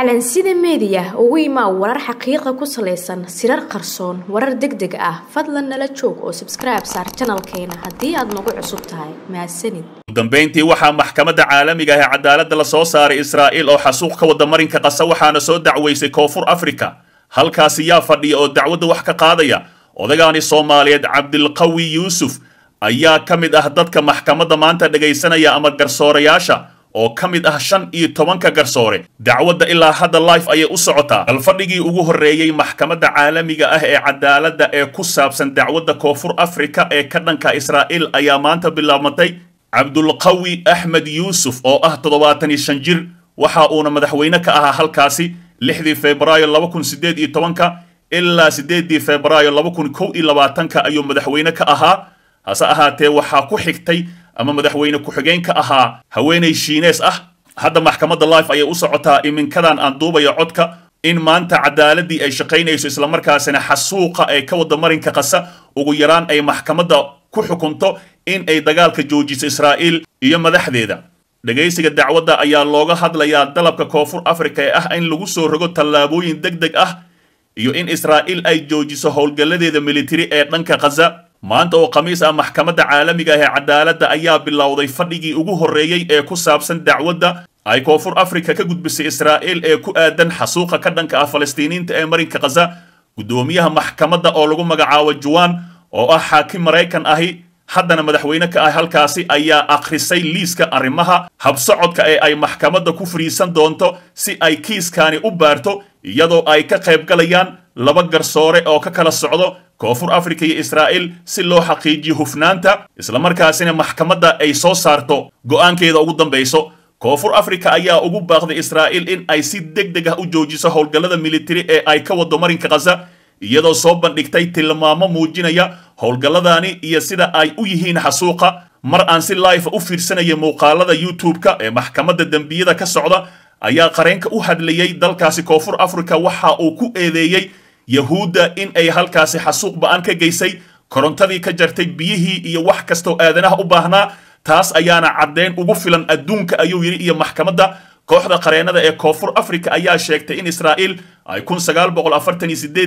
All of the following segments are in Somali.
calansida meediya ugu imaa warar xaqiiqa ku salaysan sirar qarsoon warar deg deg ah fadlan nala joog oo subscribe saar janalkeena haddii aad nagu cusub tahay mahadsanid ugudambayntii waxaa maxkamadda caalamiga ah ee cadaaladda la soo saaray israa'iil oo xasuuq ka wada marinka qasa waxaana soo dacwaysay koonfur afrika halkaasi yaa fadhiya oo dacwadda wax ka qaadaya odagaani soomaaliyeed cabdilqawi yuusuf ayaa ka mid ah dadka maxkamadda maanta dhegaysanaya ama garsoorayaasha oo ka mid ah shan iyo tobanka garsoore dacwadda ilaa hadda life ayay u socotaa alfadhigii ugu horreeyey maxkamadda caalamiga ah ee cadaaladda ee ku saabsan dacwadda koonfur afrika ee ka dhanka israa'iil ayaa maanta bilaabmatay cabdulqawi axmed yuusuf oo ah toddobaatan iyo shan jir waxa uuna madaxweyne ka ahaa halkaasi lixdii febraayo laba kun sideed iyo tobanka ilaa siddeeddii febraayo laba kun kow iyo labaatanka ayuu madaxweyne ka ahaa hase ahaatee waxaa ku xigtay ama madaxweyne ku-xigeenka ahaa haweenay shiinees ah hadda maxkamadda life ayay u socotaa iminkadan aan duubayo codka in maanta cadaaladii ay shaqaynayso islamarkaasina xasuuqa ee ka wada marinka qasa ugu yaraan ay maxkamadda ku xukunto in ay dagaalka joojiso israa'iil iyo madaxdeeda dhegaysiga dacwadda ayaa looga hadlayaa dalabka koonfur afrika ee ah in lagu soo rogo tallaabooyin deg deg ah iyo in israa'iil ay joojiso howlgalladeeda militari ee dhanka khaza maanta oo khamiis ah maxkamadda caalamiga ah ee cadaaladda ayaa bilowday fadhigii ugu horreeyey ee ku saabsan dacwadda ay koonfur afrika ka gudbisay israa'iil ee ku aadan xasuuqa ka dhanka ah falastiiniinta ee marinka khaza guddoomiyaha maxkamadda oo lagu magacaabo juwan oo ah xaakim maraykan ahi haddana madaxweyne ka ah halkaasi ayaa akhrisay liiska arrimaha habsocodka ee ay maxkamadda ku fadhiisan doonto si ay kiiskaani u baarto iyadoo ay ka qaybgalayaan laba garsoore oo ka kala socdo koonfur afrika iyo israa'il si loo xaqiijiyo hufnaanta islamarkaasina maxkamadda ay soo saarto go'aankeeda ugu dambayso koonfur afrika ayaa ugu baaqday israa'il in ay si deg deg ah u joojiso howlgallada militari ee ay ka wado marinka khaza iyadoo soo bandhigtay tilmaamo muujinaya howlgalladaani iyo sida ay u yihiin xasuuqa mar aan si laifa u fiirsanaya muuqaalada youtube-ka ee maxkamadda dembiyada ka socda ayaa qareenka u hadlayey dalkaasi koonfur afrika waxa uu ku eedeeyey yahuudda in ay halkaasi xasuuq ba-an ka geysay korontadii ka jartay biyihii iyo wax kastoo aadanaha u baahnaa taas ayaana caddeyn ugu filan adduunka ayuu yidhi iyo maxkamadda kooxda qareennada ee koonfur afrika ayaa sheegtay in israa'iil ay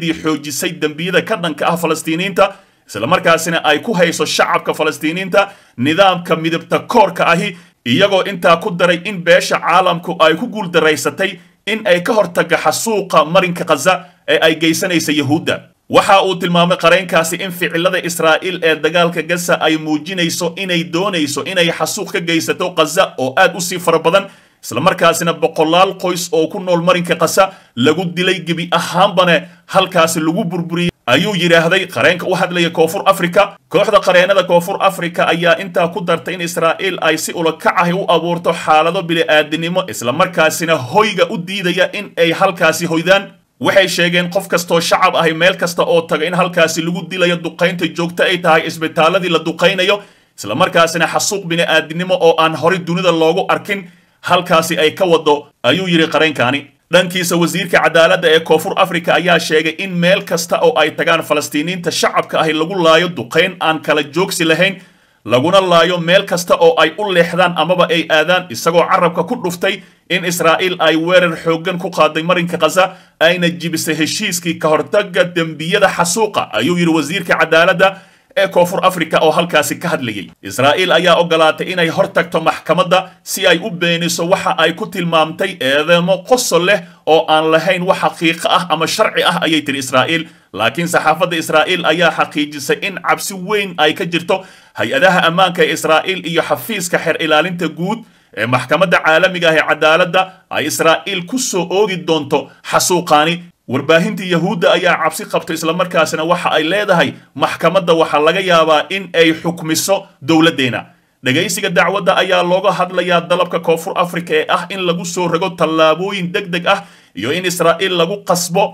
dii xoojisay dembiyada ka dhanka ah falastiiniinta islamarkaasina ay ku hayso shacabka falastiiniinta nidaamka midabta koorka ahi iyagoo intaa ku daray in beesha caalamku ay ku guul daraysatay in ay ka hortaga xasuuqa marinka khaza ee ay geysanaysa yuhuudda waxa uu tilmaamay qareenkaasi in ficilada israa'iil ee dagaalka gaza ay muujinayso inay doonayso inay xasuuq ka geysato khaza oo aad u sii fara badan islamarkaasina boqolaal qoys oo ku nool marinka kasa lagu dilay gebi ahaanbane halkaasi lagu burburiyey ayuu yidhaahday qareenka u hadlaya koonfur afrika kooxda qareenada koonfur afrika ayaa intaa ku dartay in israa'iil ay si ulakacahi u abuurto xaalado bili-aadinimo islamarkaasina hoyga u diidaya in ay halkaasi hoydaan waxay sheegeen qof kastoo shacab ahi meel kasta oo taga in halkaasi lagu dilayo duqaynta joogto ay tahay isbitaaladii la duqaynayo isla markaasina xasuuq bini'aadinimo oo aan horay dunida loogu arkin halkaasi ay ka waddo ayuu yidhi qareenkaani dhankiisa wasiirka cadaaladda ee koonfur afrika ayaa sheegay in meel kasta oo ay tagaan falastiiniinta shacabka ahi lagu laayo duqayn aan kala joogsi lahayn laguna laayo meel kasta oo ay u leexdaan amaba ay aadaan isagoo carabka ku dhuftay in israa'iil ay weerar xooggan ku qaaday marinka khaza ayna jibisay heshiiskii ka hortaga dembiyada xasuuqa ayuu yidhi wasiirka cadaaladda ee koonfur afrika oo halkaasi ka hadlayay israa'iil ayaa ogolaatay inay hor tagto maxkamadda si ay u beeniso waxa ay ku tilmaamtay eedeemo qosol leh oo aan lahayn wax xaqiiqo ah ama sharci ah ayay tiri israa'iil laakiin saxaafadda israa'iil ayaa xaqiijisay in cabsi weyn ay ka jirto hay-adaha ammaanka ee israa'iil iyo xafiiska xeer ilaalinta guud ee maxkamadda caalamiga ah ee cadaaladda ay israa'iil ku soo oogi doonto xasuuqaani warbaahinta yahuudda ayaa cabsi qabto islamarkaasina waxa ay leedahay maxkamadda waxaa laga yaabaa in ay xukmiso dowladdeena dhegaysiga dacwadda ayaa looga hadlayaa dalabka koonfur afrika ee ah in lagu soo rogo tallaabooyin deg deg ah iyo in israa'iil lagu qasbo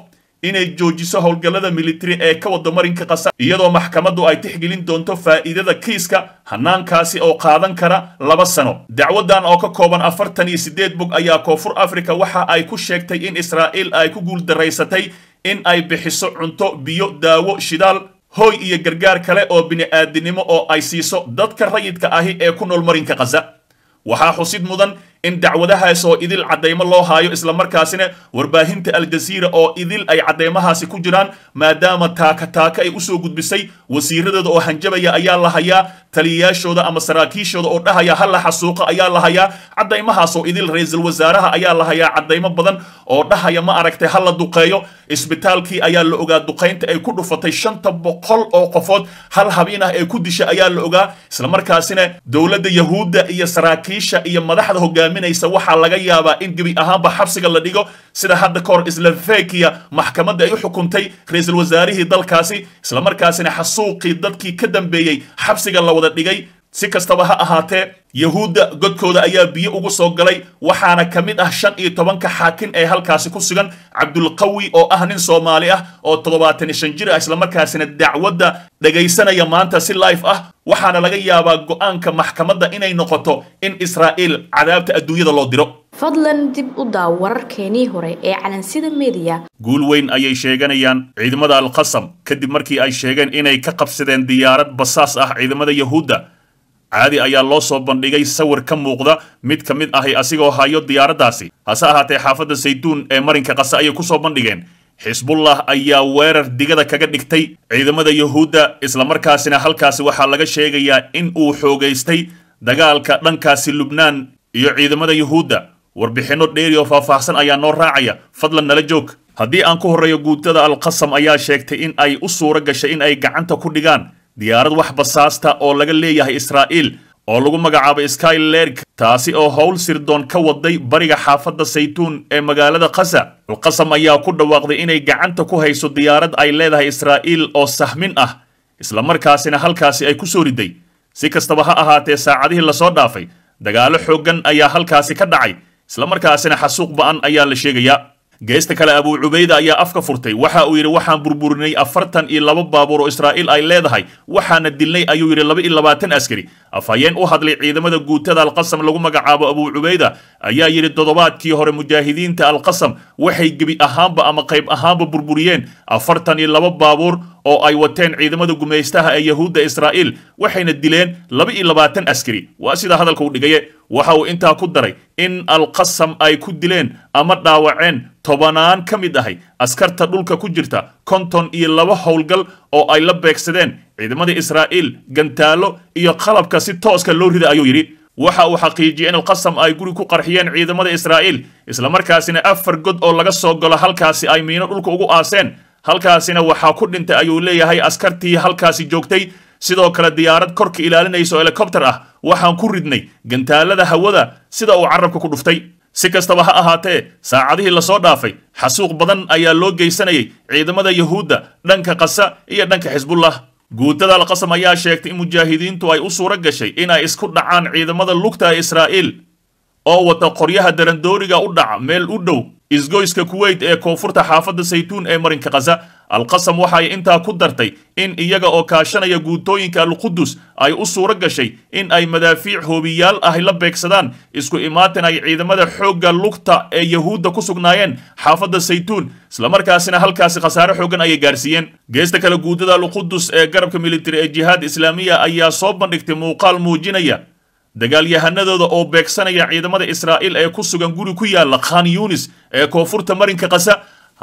inay joojiso howlgallada militari ee ka wada marinka qasar iyadoo maxkamaddu ay tixgelin doonto faa'iidada kiiska hanaankaasi oo qaadan kara laba sano dacwadan oo ka kooban afartan iyo siddeed bog ayaa koonfur afrika waxa ay ku sheegtay in israa'iil ay ku guuldaraysatay in ay bixiso cunto biyo daawo shidaal hooy iyo gargaar kale oo bini'aadinimo oo ay siiso dadka rayidka ahi ee ku nool marinka khaza waxaa xusid mudan in dacwadahaas oo idil caddaymo loo haayo islamarkaasina warbaahinta aljaziira oo idil ay caddaymahaasi ku jiraan maadaama taaka taaka ay usoo gudbisay wasiiradooda oo hanjabaya ayaa la hayaa taliyayaashooda ama saraakiishooda oo dhahaya ha la xasuuqa ayaa la hayaa caddaymahaas idil ra-iisul wasaaraha ayaa la hayaa caddaymo badan oo dhahaya ma aragtay ha la duqeeyo isbitaalkii ayaa la ogaa duqaynta ay ku dhufatay shanta boqol oo qofood hal habiin ah ay ku disha ayaa la ogaa islamarkaasina dowladda yahuudda iyo saraakiisha iyo madaxda hogaami daaminaysa waxaa laga yaabaa in gebi ahaanba xabsiga la dhigo sida hadda kahor slovakia maxkamadda ay u xukuntay ra-iisul wasaarihii dalkaasi islamarkaasina xasuuqii dadkii ka dambeeyey xabsiga la wada dhigay si kastaba ha ahaatee yahuudda godkooda ayaa biyo ugu soo galay waxaana ka mid ah shan iyo tobanka xaakin ee halkaasi ku sugan cabdulqawi oo ah nin soomaali ah oo toddobaatan iyo shan jir ah islamarkaasina dacwadda dhegaysanaya maanta si life ah waxaana laga yaabaa go'aanka maxkamadda inay noqoto in israa'iil cadaabta adduunyada loo diro fadlan dib u daaw wararkeenii hore ee calansida mediya guul weyn ayay sheeganayaan ciidamada alqasam kadib markii ay sheegeen inay ka qabsadeen diyaarad basaas ah ciidamada yahuudda caadi ayaa loo soo bandhigay sawir ka muuqda mid ka mid ahi asigoo hayo diyaaraddaasi hase ahaatee xaafadda saytuun ee marinka qase ayay ku soo bandhigeen xisbullah ayaa weerar digada kaga dhigtay ciidamada yuhuudda islamarkaasina halkaasi waxaa laga sheegayaa in uu xoogaystay dagaalka dhankaasi lubnaan iyo ciidamada yuhuudda warbixinno dheeri oo faahfaahsan ayaa noo raacaya fadlan nala joog haddii aan ku horreeyo guudada alqasam ayaa sheegtay in ay u suuro gashay in ay gacanta ku dhigaan diyaarad wax basaasta oo laga leeyahay israa'iil oo lagu magacaabay skylerk taasi oo howl sirdoon ka waday bariga xaafadda saytuun ee magaalada khasa culqasam ayaa ku dhawaaqday inay gacanta ku hayso diyaarad ay leedahay israa'iil oo sahmin ah islamarkaasina halkaasi ay ku soo riday si kastaba ha ahaatee saacadihii lasoo dhaafay dagaalo xooggan ayaa halkaasi ka dhacay islamarkaasina xasuuq ba'an ayaa la sheegayaa geesta kale abuu cubayda ayaa afka furtay waxa uu yidhi waxaan burburinay afartan iyo laba baabuur oo israa'iil ay leedahay waxaana dilnay ayuu yidhi laba iyo labaatan askari afhayeen u hadlay ciidamada guutada alqasam lagu magacaabo abuu cubayda ayaa yidhi toddobaadkii hore mujaahidiinta alqasam waxay gebi ahaanba ama qayb ahaanba burburiyeen afartan iyo laba baabuur oo ay wateen ciidamada gumaystaha ee yahuudda israa'iil waxayna dileen laba iyo labaatan askari waa sida hadalka u dhigaye waxa uu intaa ku daray in alqasam ay ku dileen ama dhaawaceen tobanaan ka mid ahay askarta dhulka ku jirta konton iyo laba howlgal oo ay la beegsadeen ciidamada israa'iil gantaallo iyo qalabka si tooska loo rida ayuu yidhi waxa uu xaqiijiyey in alqasam ay guri ku qarxiyeen ciidamada israa'iil islamarkaasina afar god oo laga soo galo halkaasi ay miino dhulka ugu aaseen halkaasina waxaa ku dhintay ayuu leeyahay askartii halkaasi joogtay sidoo kale diyaarad korka ilaalinayso helikobter ah waxaan ku ridnay gantaallada hawada sida uu carabka ku dhuftay si kastaba ha ahaatee saacadihii lasoo dhaafay xasuuq badan ayaa loo geysanayay ciidamada yahuudda dhanka kasa iyo dhanka xisbullah guutada alqasam ayaa sheegtay in mujaahidiintu ay u suuro gashay inay isku dhacaan ciidamada lugta ee israa'iil oo wata qoryaha darandooriga u dhaca meel u dhow isgoyska kuweyt ee koonfurta xaafadda saytuun ee marinka khaza alqasam waxay intaa ku dartay in iyaga oo kaashanaya guutooyinka alqudus ay u suuro gashay in ay madaafiic hoobiyaal ahi la beegsadaan isku imaatan ay ciidamada xoogga lugta ee yahuudda ku sugnaayeen xaafadda saytuun islamarkaasina halkaasi khasaare xooggan ayay gaarsiiyeen geesta kale guudada alqudus ee garabka militari ee jihaad islaamiya ayaa soo bandhigtay muuqaal muujinaya dagaalyahanadooda oo beegsanaya ciidamada israa'iil ee ku sugan guri ku yaalla khan yunis ee koonfurta marinka kasa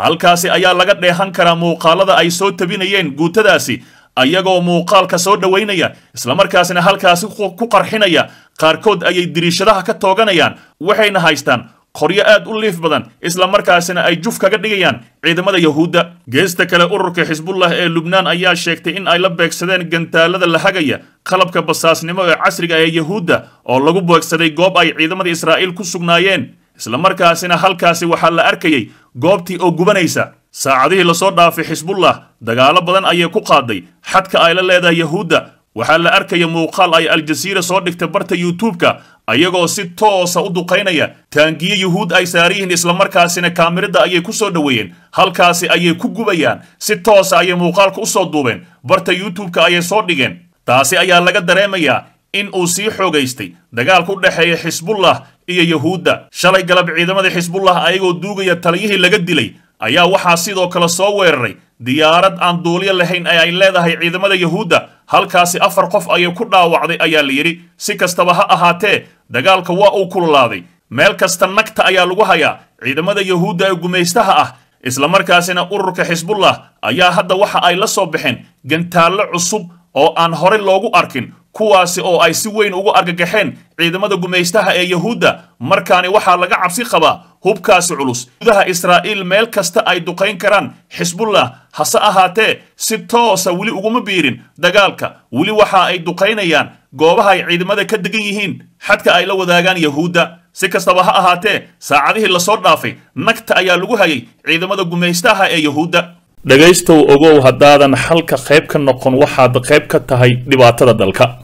halkaasi ayaa laga dheehan karaa muuqaalada ay soo tebinayeen guutadaasi ayagoo muuqaalka soo dhowaynaya islamarkaasina halkaasi ku qarxinaya qaarkood ayay diriishadaha ka tooganayaan waxayna haystaan qoryo aad u liif badan isla markaasina ay juf kaga dhigayaan ciidamada yahuudda geesta kale ururka xisbullah ee lubnaan ayaa sheegtay in ay la beegsadeen gantaalada la hagaya qalabka basaasnimo ee casriga ah ee yahuudda oo lagu beegsaday goob ay ciidamada israa'iil ku sugnaayeen isla markaasina halkaasi waxaa la arkayay goobtii oo gubanaysa saacadihii lasoo dhaafay xisbullah dagaalo badan ayay ku qaaday xadka ay la leedahay yahuudda waxaa la arkaya muuqaal ay aljasiira soo dhigtay barta yuutubka ayagoo si toosa u duqaynaya taangiyo yuhuud ay saariyihiin islamarkaasina kaamiradda ayay ku soo dhoweeyeen halkaasi ayay ku gubayaan si toosa ayay muuqaalka u soo duubeen barta yuutubka ayay soo dhigeen taasi ayaa laga dareemayaa in uu sii xoogaystay dagaalka u dhexeeya xisbullah iyo yuhuudda shalay galab ciidamada xisbullah ayagoo duugaya taliyihii laga dilay ayaa waxaa sidoo kale soo weeraray diyaarad aan duulyo lahayn ee ay leedahay ciidamada yahuudda halkaasi afar qof ayay ku dhaawacday ayaa la yidhi si kastaba ha ahaatee dagaalka waa uu kululaaday meel kasta nagta ayaa lagu hayaa ciidamada yahuudda ee gumaystaha ah islamarkaasina ururka xisbullah ayaa hadda waxa ay la soo baxeen gantaallo cusub oo aan hore loogu arkin kuwaasi oo ay si weyn ugu argagaxeen ciidamada gumaystaha ee yahuudda markaani waxaa laga cabsi qabaa hubkaasi culus gudaha israa'iil meel kasta ay duqayn karaan xisbullah hase ahaatee si toosa weli uguma biirin dagaalka weli waxa ay duqaynayaan goobaha ay ciidamada ka degan yihiin xadka ay la wadaagaan yahuudda si kastaba ha ahaatee saacadihii lasoo dhaafay nagta ayaa lagu hayay ciidamada gumaystaha ee yahuudda dhegaystow ogow haddaadan xalka qayb ka noqon waxaad qayb ka tahay dhibaatada dalka